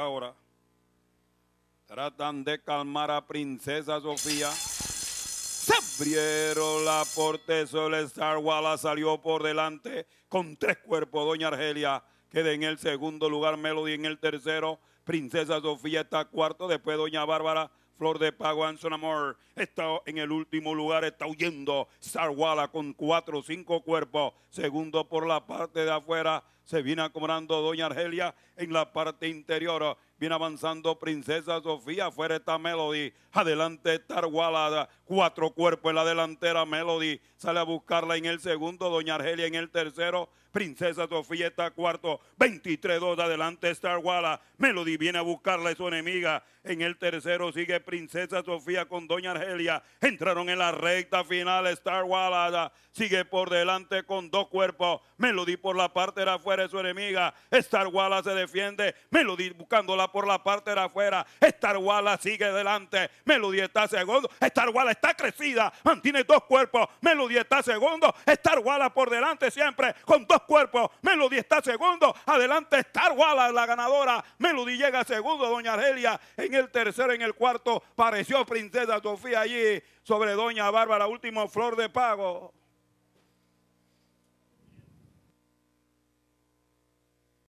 ahora tratan de calmar a Princesa Sofía. Se abrieron la porte Solestar Star salió por delante con tres cuerpos. Doña Argelia queda en el segundo lugar, Melody en el tercero. Princesa Sofía está cuarto, después Doña Bárbara Flor de Pago, Anson Amor está en el último lugar, está huyendo Sarwala con cuatro o cinco cuerpos. Segundo por la parte de afuera, se viene acomodando Doña Argelia en la parte interior. Viene avanzando Princesa Sofía, fuera está Melody. Adelante Star Walada. cuatro cuerpos en la delantera Melody. Sale a buscarla en el segundo, Doña Argelia en el tercero. Princesa Sofía está cuarto, 23-2 adelante Star Melody viene a buscarla, su enemiga. En el tercero sigue Princesa Sofía con Doña Argelia. Entraron en la recta final Star Sigue por delante con dos cuerpos. Melody por la parte de afuera es su enemiga. Star se defiende. Melody buscando la por la parte de afuera. Star sigue adelante, Melody está segundo. Star está crecida. Mantiene dos cuerpos. Melody está segundo. Star por delante siempre. Con dos cuerpos. Melody está segundo. Adelante Star la ganadora. Melody llega segundo. Doña Argelia en el tercero, en el cuarto. Pareció Princesa Sofía allí sobre Doña Bárbara. Último flor de pago.